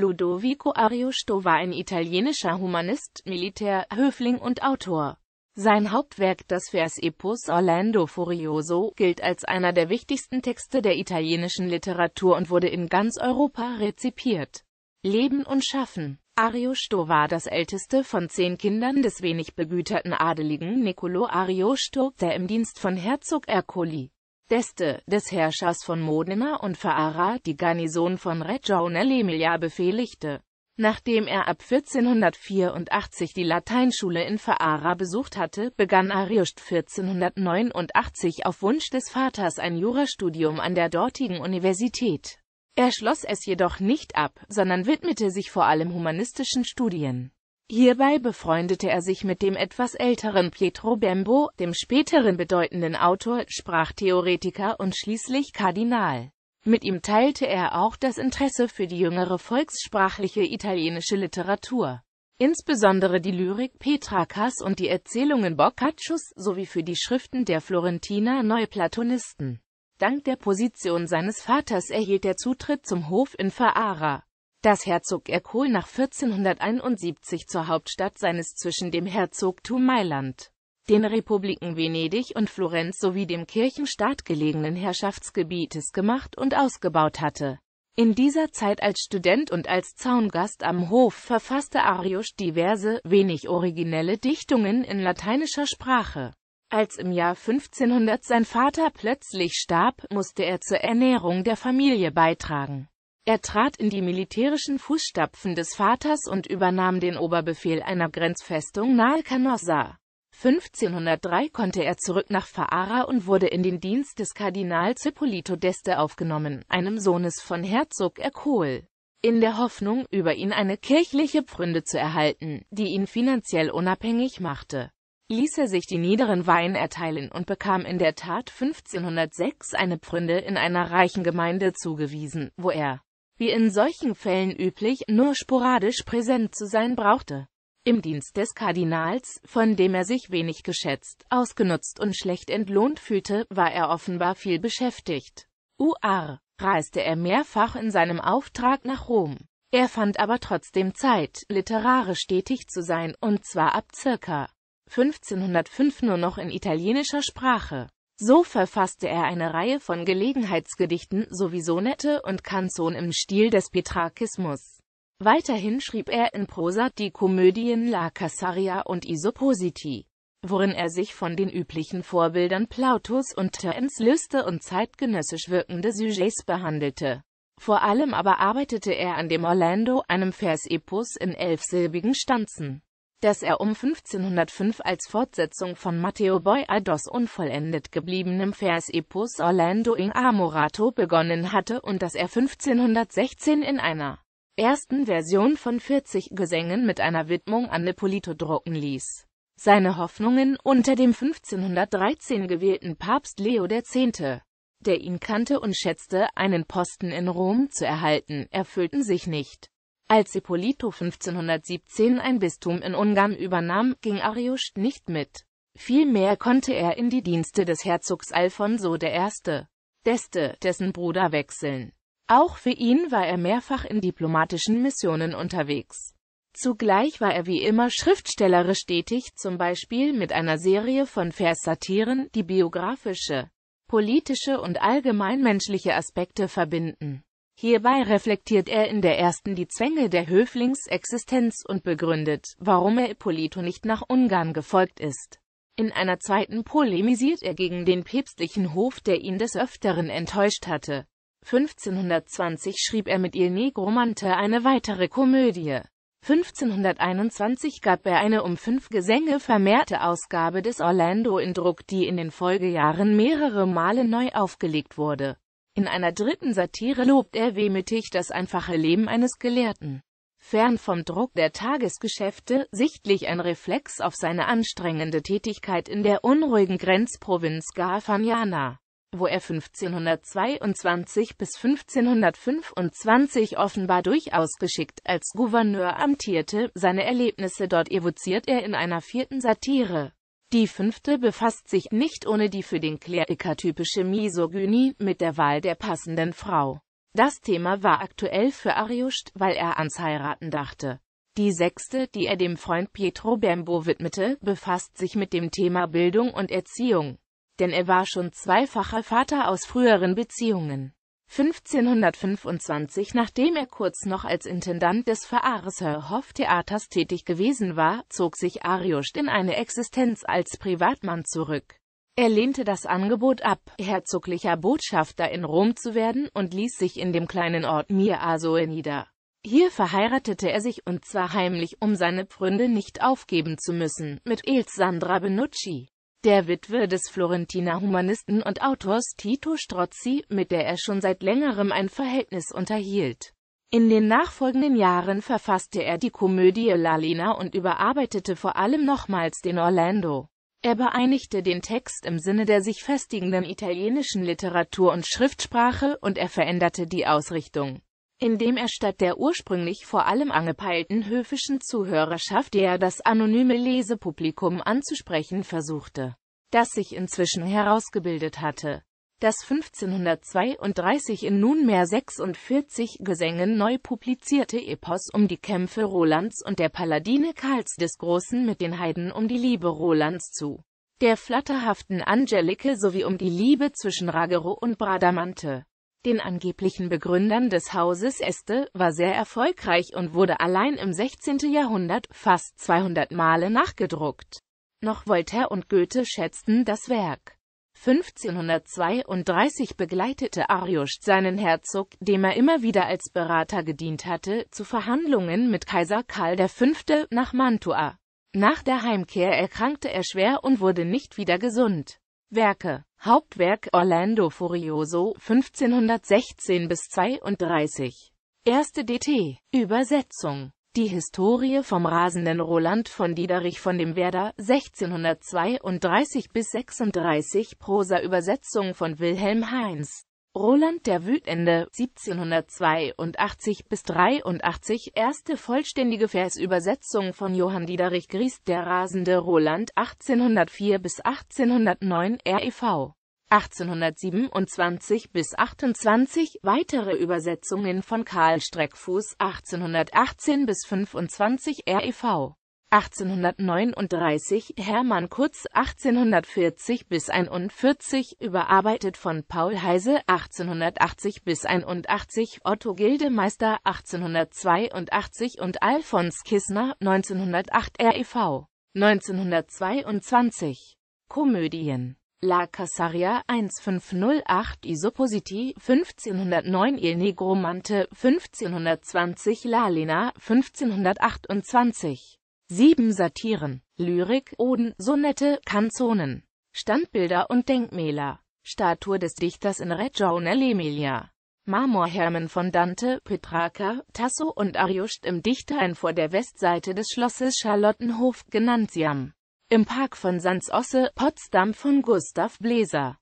Ludovico Ariosto war ein italienischer Humanist, Militär, Höfling und Autor. Sein Hauptwerk, das Vers Epos Orlando Furioso, gilt als einer der wichtigsten Texte der italienischen Literatur und wurde in ganz Europa rezipiert. Leben und Schaffen Ariosto war das älteste von zehn Kindern des wenig begüterten Adeligen Niccolo Ariosto, der im Dienst von Herzog Ercoli d'Este, des Herrschers von Modena und Faara, die Garnison von Reggio nell'Emilia befehligte. Nachdem er ab 1484 die Lateinschule in Faara besucht hatte, begann Ariost 1489 auf Wunsch des Vaters ein Jurastudium an der dortigen Universität. Er schloss es jedoch nicht ab, sondern widmete sich vor allem humanistischen Studien. Hierbei befreundete er sich mit dem etwas älteren Pietro Bembo, dem späteren bedeutenden Autor, Sprachtheoretiker und schließlich Kardinal. Mit ihm teilte er auch das Interesse für die jüngere volkssprachliche italienische Literatur. Insbesondere die Lyrik Petrakas und die Erzählungen Boccaccios sowie für die Schriften der Florentiner Neuplatonisten. Dank der Position seines Vaters erhielt er Zutritt zum Hof in Ferrara das Herzog Erkohl nach 1471 zur Hauptstadt seines zwischen dem Herzogtum Mailand, den Republiken Venedig und Florenz sowie dem Kirchenstaat gelegenen Herrschaftsgebietes gemacht und ausgebaut hatte. In dieser Zeit als Student und als Zaungast am Hof verfasste Ariusch diverse, wenig originelle Dichtungen in lateinischer Sprache. Als im Jahr 1500 sein Vater plötzlich starb, musste er zur Ernährung der Familie beitragen. Er trat in die militärischen Fußstapfen des Vaters und übernahm den Oberbefehl einer Grenzfestung nahe Canossa. 1503 konnte er zurück nach Faara und wurde in den Dienst des Kardinals Hippolito d'Este aufgenommen, einem Sohnes von Herzog Erkohl. in der Hoffnung, über ihn eine kirchliche Pfründe zu erhalten, die ihn finanziell unabhängig machte ließ er sich die niederen Weihen erteilen und bekam in der Tat 1506 eine Pfründe in einer reichen Gemeinde zugewiesen, wo er wie in solchen Fällen üblich, nur sporadisch präsent zu sein brauchte. Im Dienst des Kardinals, von dem er sich wenig geschätzt, ausgenutzt und schlecht entlohnt fühlte, war er offenbar viel beschäftigt. UR reiste er mehrfach in seinem Auftrag nach Rom. Er fand aber trotzdem Zeit, literarisch tätig zu sein, und zwar ab circa 1505 nur noch in italienischer Sprache. So verfasste er eine Reihe von Gelegenheitsgedichten sowie Sonette und Kanzon im Stil des Petrarchismus. Weiterhin schrieb er in Prosa die Komödien La Cassaria und Isopositi, worin er sich von den üblichen Vorbildern Plautus und Terence löste und zeitgenössisch wirkende Sujets behandelte. Vor allem aber arbeitete er an dem Orlando, einem Versepos in elfsilbigen Stanzen dass er um 1505 als Fortsetzung von Matteo Boiardos unvollendet gebliebenem Vers Epos Orlando in Amorato begonnen hatte und dass er 1516 in einer ersten Version von 40 Gesängen mit einer Widmung an Nepolito drucken ließ. Seine Hoffnungen unter dem 1513 gewählten Papst Leo X., der ihn kannte und schätzte, einen Posten in Rom zu erhalten, erfüllten sich nicht. Als Ippolito 1517 ein Bistum in Ungarn übernahm, ging Ariusch nicht mit. Vielmehr konnte er in die Dienste des Herzogs Alfonso I. d'Este, dessen Bruder, wechseln. Auch für ihn war er mehrfach in diplomatischen Missionen unterwegs. Zugleich war er wie immer schriftstellerisch tätig, zum Beispiel mit einer Serie von Verssatiren, die biografische, politische und allgemeinmenschliche Aspekte verbinden. Hierbei reflektiert er in der ersten die Zwänge der Höflingsexistenz und begründet, warum er Ippolito nicht nach Ungarn gefolgt ist. In einer zweiten polemisiert er gegen den päpstlichen Hof, der ihn des Öfteren enttäuscht hatte. 1520 schrieb er mit Il Negromante eine weitere Komödie. 1521 gab er eine um fünf Gesänge vermehrte Ausgabe des Orlando in Druck, die in den Folgejahren mehrere Male neu aufgelegt wurde in einer dritten Satire lobt er wehmütig das einfache Leben eines Gelehrten. Fern vom Druck der Tagesgeschäfte, sichtlich ein Reflex auf seine anstrengende Tätigkeit in der unruhigen Grenzprovinz Gafanjana, wo er 1522 bis 1525 offenbar durchaus geschickt als Gouverneur amtierte, seine Erlebnisse dort evoziert er in einer vierten Satire. Die fünfte befasst sich nicht ohne die für den Kleriker typische Misogynie mit der Wahl der passenden Frau. Das Thema war aktuell für Ariuscht, weil er ans Heiraten dachte. Die sechste, die er dem Freund Pietro Bembo widmete, befasst sich mit dem Thema Bildung und Erziehung. Denn er war schon zweifacher Vater aus früheren Beziehungen. 1525, nachdem er kurz noch als Intendant des Verarserhof-Theaters tätig gewesen war, zog sich Ariost in eine Existenz als Privatmann zurück. Er lehnte das Angebot ab, herzoglicher Botschafter in Rom zu werden und ließ sich in dem kleinen Ort Mirasoe nieder. Hier verheiratete er sich und zwar heimlich, um seine Pfründe nicht aufgeben zu müssen, mit Elsandra Benucci der Witwe des Florentiner Humanisten und Autors Tito Strozzi, mit der er schon seit längerem ein Verhältnis unterhielt. In den nachfolgenden Jahren verfasste er die Komödie Lalina und überarbeitete vor allem nochmals den Orlando. Er beeinigte den Text im Sinne der sich festigenden italienischen Literatur und Schriftsprache und er veränderte die Ausrichtung indem er statt der ursprünglich vor allem angepeilten höfischen Zuhörerschaft eher das anonyme Lesepublikum anzusprechen versuchte, das sich inzwischen herausgebildet hatte. Das 1532 in nunmehr 46 Gesängen neu publizierte Epos um die Kämpfe Rolands und der Paladine Karls des Großen mit den Heiden um die Liebe Rolands zu der flatterhaften Angelike sowie um die Liebe zwischen Ragero und Bradamante den angeblichen Begründern des Hauses Este, war sehr erfolgreich und wurde allein im 16. Jahrhundert fast 200 Male nachgedruckt. Noch Voltaire und Goethe schätzten das Werk. 1532 begleitete Ariusch seinen Herzog, dem er immer wieder als Berater gedient hatte, zu Verhandlungen mit Kaiser Karl V. nach Mantua. Nach der Heimkehr erkrankte er schwer und wurde nicht wieder gesund. Werke Hauptwerk Orlando Furioso 1516 bis 32. Erste DT Übersetzung Die Historie vom rasenden Roland von Diederich von dem Werder 1632 bis 36 Prosa Übersetzung von Wilhelm Heinz Roland der Wütende, 1782 bis 83, erste vollständige Versübersetzung von Johann Diederich Gries, der rasende Roland, 1804 bis 1809, REV. 1827 bis 28, weitere Übersetzungen von Karl Streckfuß, 1818 bis 25, REV. 1839, Hermann Kutz 1840 bis 41, überarbeitet von Paul Heise 1880 bis 81, Otto Gildemeister 1882 und Alfons Kissner 1908 REV 1922. Komödien La Casaria 1508 Isopositi 1509 Il Negromante 1520 Lalina 1528 sieben Satiren, Lyrik, Oden, Sonette, Kanzonen, Standbilder und Denkmäler, Statue des Dichters in Regione l'Emilia, Marmorhermen von Dante, Petrarca, Tasso und Ariost im Dichtein vor der Westseite des Schlosses Charlottenhof, Genantium, im Park von Sans Osse, Potsdam von Gustav Bläser.